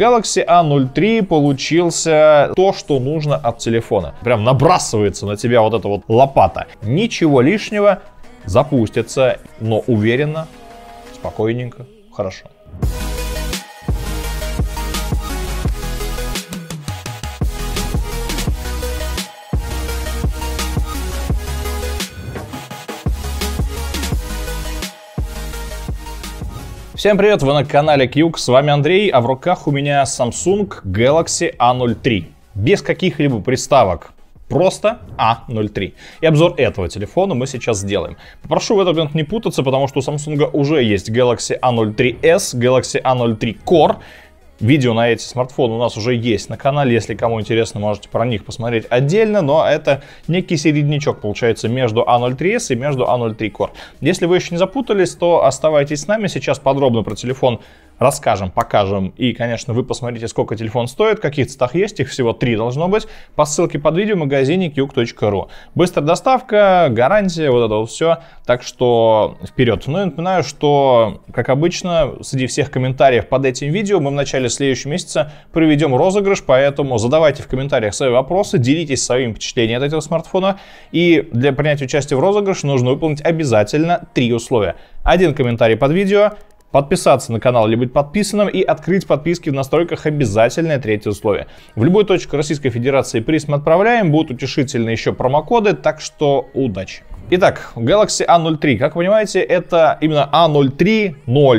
Galaxy A03 получился то, что нужно от телефона. Прям набрасывается на тебя вот эта вот лопата. Ничего лишнего, запустится, но уверенно, спокойненько, хорошо. Всем привет, вы на канале Кьюк, с вами Андрей, а в руках у меня Samsung Galaxy A03. Без каких-либо приставок, просто a 03 И обзор этого телефона мы сейчас сделаем. Попрошу в этот момент не путаться, потому что у Samsung уже есть Galaxy A03s, Galaxy A03 Core, Видео на эти смартфоны у нас уже есть на канале, если кому интересно, можете про них посмотреть отдельно, но это некий середнячок получается между A03s а и между A03 а Core. Если вы еще не запутались, то оставайтесь с нами, сейчас подробно про телефон расскажем, покажем. И, конечно, вы посмотрите, сколько телефон стоит, в каких цветах есть, их всего три должно быть, по ссылке под видео в магазине kyuk.ru. Быстрая доставка, гарантия, вот это вот все. Так что вперед. Ну и напоминаю, что, как обычно, среди всех комментариев под этим видео мы в начале следующего месяца проведем розыгрыш, поэтому задавайте в комментариях свои вопросы, делитесь своими впечатлениями от этого смартфона. И для принятия участия в розыгрыше нужно выполнить обязательно три условия. Один комментарий под видео, подписаться на канал или быть подписанным и открыть подписки в настройках обязательное третье условие. В любую точку Российской Федерации призм отправляем, будут утешительные еще промокоды, так что удачи! Итак, Galaxy A03, как вы понимаете, это именно A03,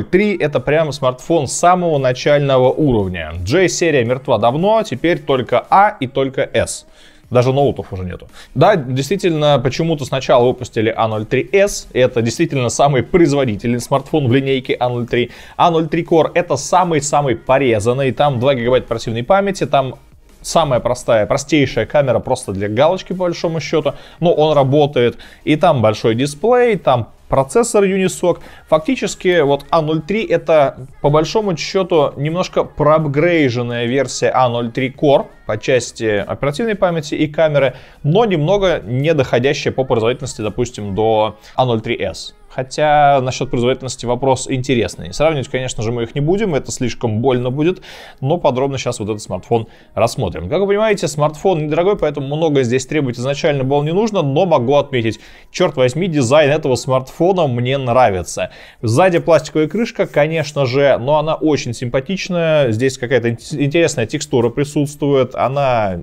03, это прямо смартфон самого начального уровня. J-серия мертва давно, теперь только A а и только S. Даже ноутов уже нету. Да, действительно, почему-то сначала выпустили A03s. А это действительно самый производительный смартфон в линейке A03. А A03 а Core это самый-самый порезанный. Там 2 гигабайта оперативной памяти, там самая простая, простейшая камера просто для галочки по большому счету, но он работает, и там большой дисплей, там процессор Unisoc. Фактически вот A03 а это по большому счету немножко проапгрейженная версия A03 а Core по части оперативной памяти и камеры, но немного не доходящая по производительности, допустим, до A03S. А Хотя насчет производительности вопрос интересный. Сравнивать, конечно же, мы их не будем, это слишком больно будет, но подробно сейчас вот этот смартфон рассмотрим. Как вы понимаете, смартфон недорогой, поэтому много здесь требовать изначально было не нужно, но могу отметить, черт возьми, дизайн этого смартфона мне нравится. Сзади пластиковая крышка, конечно же, но она очень симпатичная, здесь какая-то интересная текстура присутствует, она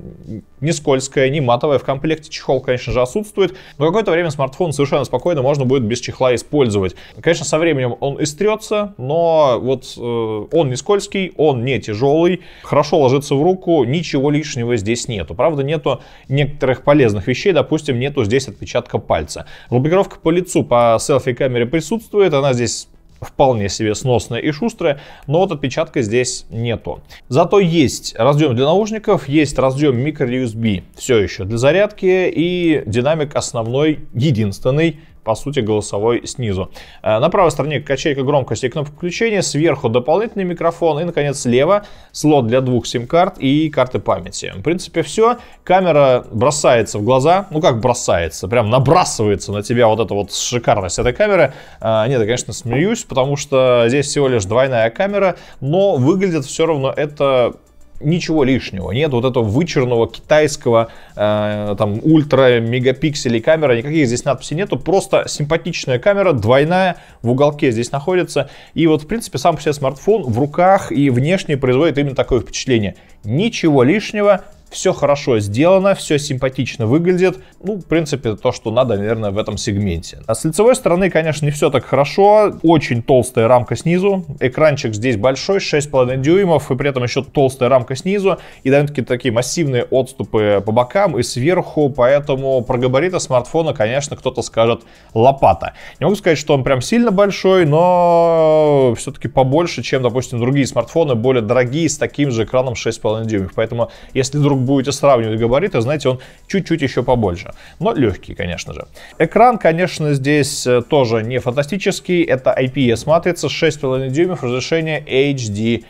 не скользкая, не матовая, в комплекте чехол, конечно же, отсутствует, но какое-то время смартфон совершенно спокойно можно будет без чехла и использовать. Конечно, со временем он истрется, но вот э, он не скользкий, он не тяжелый, хорошо ложится в руку, ничего лишнего здесь нету. Правда, нету некоторых полезных вещей, допустим, нету здесь отпечатка пальца. Рубрировка по лицу по селфи-камере присутствует, она здесь вполне себе сносная и шустрая, но вот отпечатка здесь нету. Зато есть разъем для наушников, есть разъем micro USB все еще для зарядки и динамик основной, единственный, по сути, голосовой снизу. Э, на правой стороне качелька громкости и кнопка включения, сверху дополнительный микрофон и, наконец, слева слот для двух сим-карт и карты памяти. В принципе, все. Камера бросается в глаза, ну как бросается, прям набрасывается на тебя вот эта вот шикарность этой камеры. Э, нет, я, конечно, смеюсь, потому что здесь всего лишь двойная камера, но выглядит все равно это ничего лишнего, нет вот этого вычурного китайского э, там ультра мегапикселей камеры, никаких здесь надписей нету, просто симпатичная камера, двойная, в уголке здесь находится, и вот в принципе сам по себе смартфон в руках и внешне производит именно такое впечатление. Ничего лишнего, все хорошо сделано, все симпатично выглядит. Ну, в принципе, то, что надо, наверное, в этом сегменте. А с лицевой стороны, конечно, не все так хорошо. Очень толстая рамка снизу. Экранчик здесь большой, 6,5 дюймов, и при этом еще толстая рамка снизу. И довольно-таки такие массивные отступы по бокам и сверху. Поэтому про габариты смартфона, конечно, кто-то скажет лопата. Не могу сказать, что он прям сильно большой, но все-таки побольше, чем, допустим, другие смартфоны, более дорогие, с таким же экраном 6,5 дюймов. Поэтому, если друг будете сравнивать габариты, знаете, он чуть-чуть еще побольше. Но легкий, конечно же. Экран, конечно, здесь э, тоже не фантастический. Это IPS-матрица 6,5 дюймов, разрешение HD+.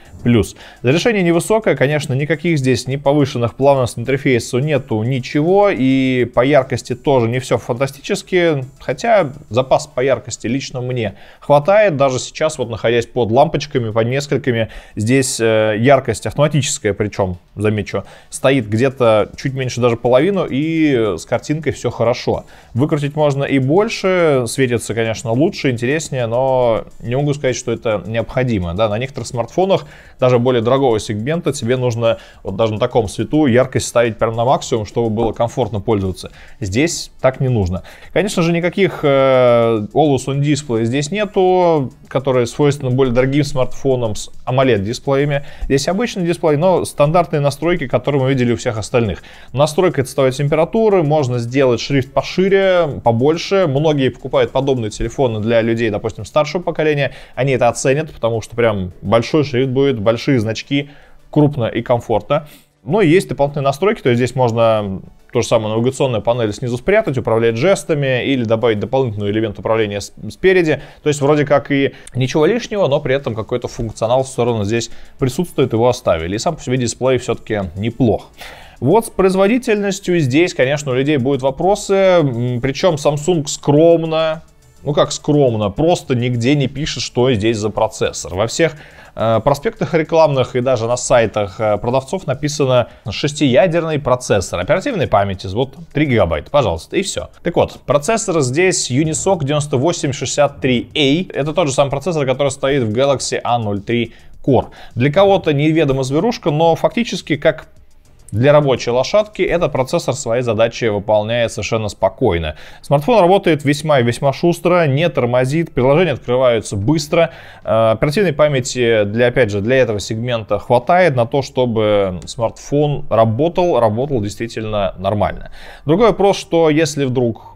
Разрешение невысокое, конечно, никаких здесь не повышенных плавность интерфейсу нету ничего. И по яркости тоже не все фантастически. Хотя запас по яркости лично мне хватает. Даже сейчас, вот находясь под лампочками, под несколькими, здесь э, яркость автоматическая, причем, замечу, стоит горит где-то чуть меньше даже половину, и с картинкой все хорошо. Выкрутить можно и больше, светится, конечно, лучше, интереснее, но не могу сказать, что это необходимо. Да, на некоторых смартфонах, даже более дорогого сегмента, тебе нужно вот даже на таком свету яркость ставить прямо на максимум, чтобы было комфортно пользоваться. Здесь так не нужно. Конечно же, никаких э, Olus дисплея здесь нету, которые свойственны более дорогим смартфонам с AMOLED-дисплеями. Здесь обычный дисплей, но стандартные настройки, которые мы видели или у всех остальных. Настройка цветовой температуры, можно сделать шрифт пошире, побольше. Многие покупают подобные телефоны для людей, допустим, старшего поколения. Они это оценят, потому что прям большой шрифт будет, большие значки, крупно и комфортно. Но есть дополнительные настройки, то есть здесь можно то же самое навигационная панель снизу спрятать, управлять жестами или добавить дополнительный элемент управления спереди. То есть вроде как и ничего лишнего, но при этом какой-то функционал все равно здесь присутствует, его оставили. И сам по себе дисплей все-таки неплох. Вот с производительностью здесь, конечно, у людей будут вопросы. Причем Samsung скромно ну как скромно, просто нигде не пишет, что здесь за процессор. Во всех э, проспектах рекламных и даже на сайтах э, продавцов написано шестиядерный процессор оперативной памяти, вот 3 гигабайта, пожалуйста, и все. Так вот, процессор здесь Unisoc 9863A, это тот же самый процессор, который стоит в Galaxy A03 Core. Для кого-то неведома зверушка, но фактически как для рабочей лошадки этот процессор своей задачи выполняет совершенно спокойно. Смартфон работает весьма и весьма шустро, не тормозит, приложения открываются быстро. Э, оперативной памяти, для, опять же, для этого сегмента хватает на то, чтобы смартфон работал, работал действительно нормально. Другой вопрос, что если вдруг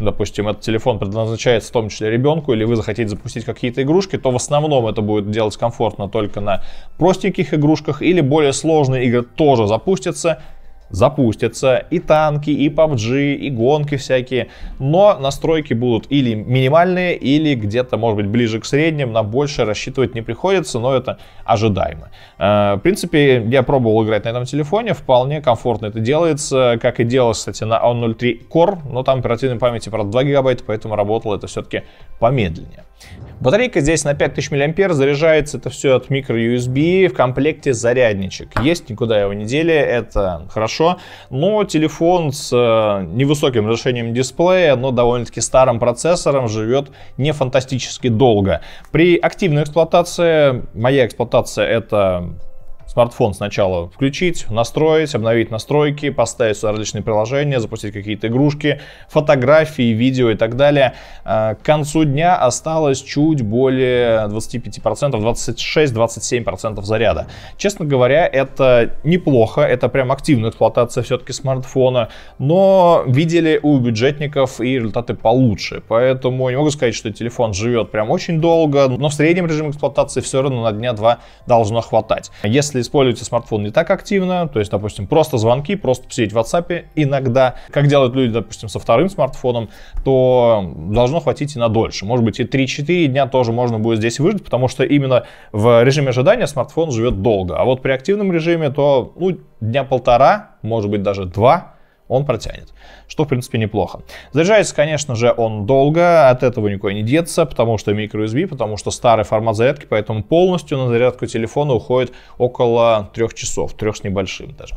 допустим, этот телефон предназначается в том числе ребенку, или вы захотите запустить какие-то игрушки, то в основном это будет делать комфортно только на простеньких игрушках, или более сложные игры тоже запустятся, запустятся и танки, и PUBG, и гонки всякие, но настройки будут или минимальные, или где-то, может быть, ближе к средним, на больше рассчитывать не приходится, но это ожидаемо. Э, в принципе, я пробовал играть на этом телефоне, вполне комфортно это делается, как и делалось, кстати, на a 03 Core, но там оперативной памяти, правда, 2 гигабайта, поэтому работало это все-таки помедленнее. Батарейка здесь на 5000 мА, заряжается это все от микро-USB в комплекте зарядничек. Есть, никуда его не дели, это хорошо. Но телефон с э, невысоким разрешением дисплея, но довольно-таки старым процессором живет не фантастически долго. При активной эксплуатации, моя эксплуатация это смартфон сначала включить, настроить, обновить настройки, поставить сюда различные приложения, запустить какие-то игрушки, фотографии, видео и так далее. А, к концу дня осталось чуть более 25%, 26-27% заряда. Честно говоря, это неплохо, это прям активная эксплуатация все-таки смартфона, но видели у бюджетников и результаты получше. Поэтому не могу сказать, что телефон живет прям очень долго, но в среднем режиме эксплуатации все равно на дня два должно хватать. Если если используете смартфон не так активно, то есть, допустим, просто звонки, просто сидеть в WhatsApp, иногда, как делают люди, допустим, со вторым смартфоном, то должно хватить и на дольше. Может быть, и 3-4 дня тоже можно будет здесь выжить, потому что именно в режиме ожидания смартфон живет долго. А вот при активном режиме то, ну, дня полтора, может быть, даже два – он протянет, что, в принципе, неплохо. Заряжается, конечно же, он долго, от этого никуда не деться, потому что microUSB, потому что старый формат зарядки, поэтому полностью на зарядку телефона уходит около трех часов, трех с небольшим даже.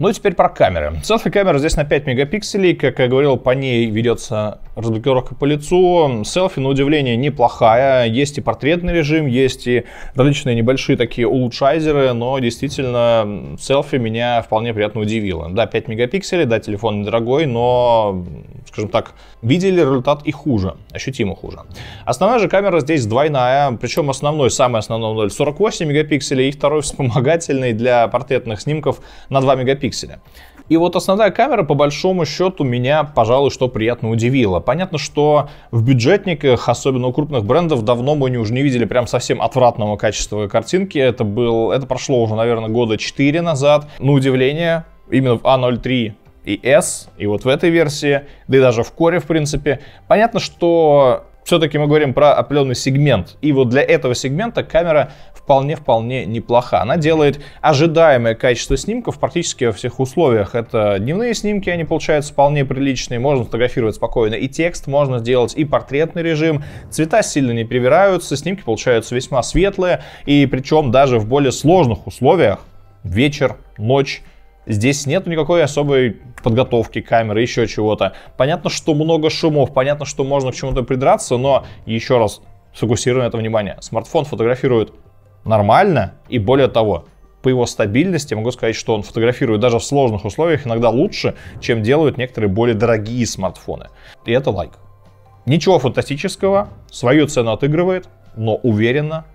Ну и теперь про камеры. Селфи-камера здесь на 5 мегапикселей, как я говорил, по ней ведется разблокировка по лицу. Селфи, на удивление, неплохая. Есть и портретный режим, есть и различные небольшие такие улучшайзеры, но действительно селфи меня вполне приятно удивило. Да, 5 мегапикселей, да, телефон недорогой, но, скажем так, видели результат и хуже, ощутимо хуже. Основная же камера здесь двойная, причем основной, самый основной модель 48 мегапикселей и второй вспомогательный для портретных снимков на 2 мегапикселя. И вот основная камера, по большому счету, меня, пожалуй, что приятно удивила. Понятно, что в бюджетниках, особенно у крупных брендов, давно мы не уже не видели прям совсем отвратного качества картинки. Это, был, это прошло уже, наверное, года 4 назад. На удивление, именно в A03 а и S, и вот в этой версии, да и даже в Core, в принципе. Понятно, что все-таки мы говорим про определенный сегмент. И вот для этого сегмента камера вполне-вполне неплоха. Она делает ожидаемое качество снимков практически во всех условиях. Это дневные снимки, они получаются вполне приличные. Можно фотографировать спокойно и текст, можно сделать и портретный режим. Цвета сильно не перевираются, снимки получаются весьма светлые. И причем даже в более сложных условиях, вечер, ночь, Здесь нет никакой особой подготовки камеры, еще чего-то. Понятно, что много шумов, понятно, что можно к чему-то придраться, но еще раз сфокусируем это внимание. Смартфон фотографирует нормально и более того, по его стабильности могу сказать, что он фотографирует даже в сложных условиях иногда лучше, чем делают некоторые более дорогие смартфоны. И это лайк. Ничего фантастического, свою цену отыгрывает, но уверенно,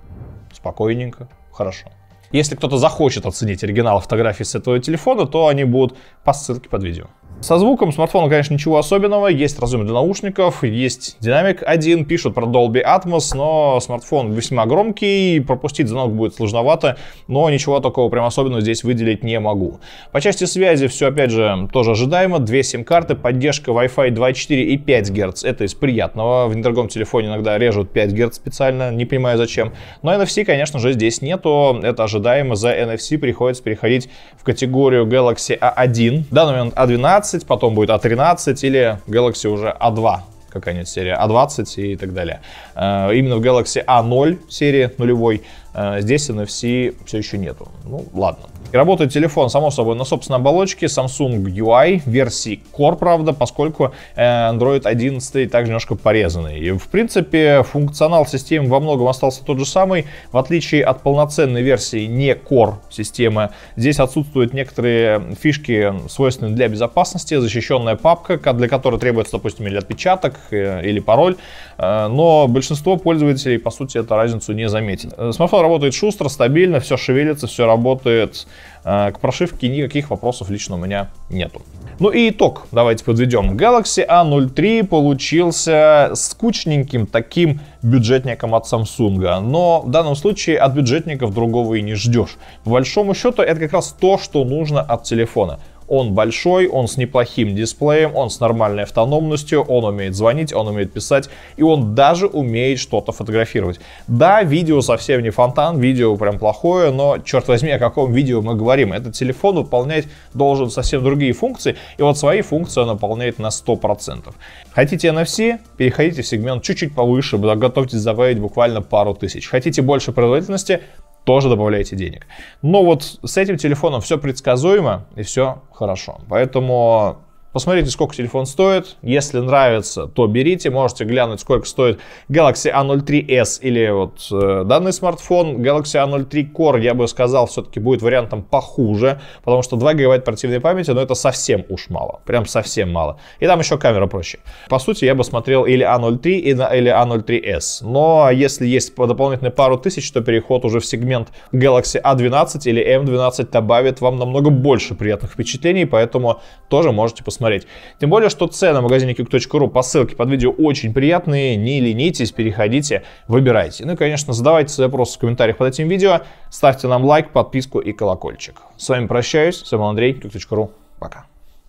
спокойненько, хорошо. Если кто-то захочет оценить оригинал фотографии с этого телефона, то они будут по ссылке под видео. Со звуком смартфона, конечно, ничего особенного. Есть разъем для наушников, есть динамик один, пишут про Dolby Atmos, но смартфон весьма громкий, пропустить звонок будет сложновато, но ничего такого прям особенного здесь выделить не могу. По части связи все, опять же, тоже ожидаемо. Две сим-карты, поддержка Wi-Fi 2.4 и 5 Гц. Это из приятного. В недорогом телефоне иногда режут 5 Гц специально, не понимаю зачем. Но NFC, конечно же, здесь нету. Это ожидаемо. За NFC приходится переходить в категорию Galaxy A1. В данный момент A12, а потом будет А 13 или Galaxy уже А 2 какая-нибудь серия А 20 и так далее. Э, именно в Galaxy A0 а серии нулевой а, здесь NFC все еще нету. Ну, ладно. И работает телефон, само собой, на собственной оболочке Samsung UI версии Core, правда, поскольку э, Android 11 также немножко порезанный. И, в принципе, функционал системы во многом остался тот же самый. В отличие от полноценной версии не Core системы, здесь отсутствуют некоторые фишки, свойственные для безопасности, защищенная папка, для которой требуется, допустим, или отпечаток, э, или пароль. Э, но большинство пользователей, по сути, эту разницу не заметит. Смартфон работает шустро, стабильно, все шевелится, все работает. А, к прошивке никаких вопросов лично у меня нету. Ну и итог давайте подведем. Galaxy A03 получился скучненьким таким бюджетником от Samsung. Но в данном случае от бюджетников другого и не ждешь. По большому счету это как раз то, что нужно от телефона. Он большой, он с неплохим дисплеем, он с нормальной автономностью, он умеет звонить, он умеет писать, и он даже умеет что-то фотографировать. Да, видео совсем не фонтан, видео прям плохое, но, черт возьми, о каком видео мы говорим? Этот телефон выполнять должен совсем другие функции, и вот свои функции он выполняет на 100%. Хотите NFC? Переходите в сегмент чуть-чуть повыше, готовьтесь добавить буквально пару тысяч. Хотите больше производительности? тоже добавляете денег. Но вот с этим телефоном все предсказуемо и все хорошо. Поэтому Посмотрите, сколько телефон стоит. Если нравится, то берите. Можете глянуть, сколько стоит Galaxy A03s или вот э, данный смартфон. Galaxy A03 Core, я бы сказал, все-таки будет вариантом похуже, потому что 2 гигабайт оперативной памяти, но это совсем уж мало. Прям совсем мало. И там еще камера проще. По сути, я бы смотрел или A03, или A03s. Но если есть дополнительные пару тысяч, то переход уже в сегмент Galaxy A12 а или M12 добавит вам намного больше приятных впечатлений, поэтому тоже можете посмотреть посмотреть. Тем более, что цены на магазине kik.ru по ссылке под видео очень приятные. Не ленитесь, переходите, выбирайте. Ну и, конечно, задавайте свои вопросы в комментариях под этим видео. Ставьте нам лайк, подписку и колокольчик. С вами прощаюсь. С вами Андрей, kik.ru. Пока.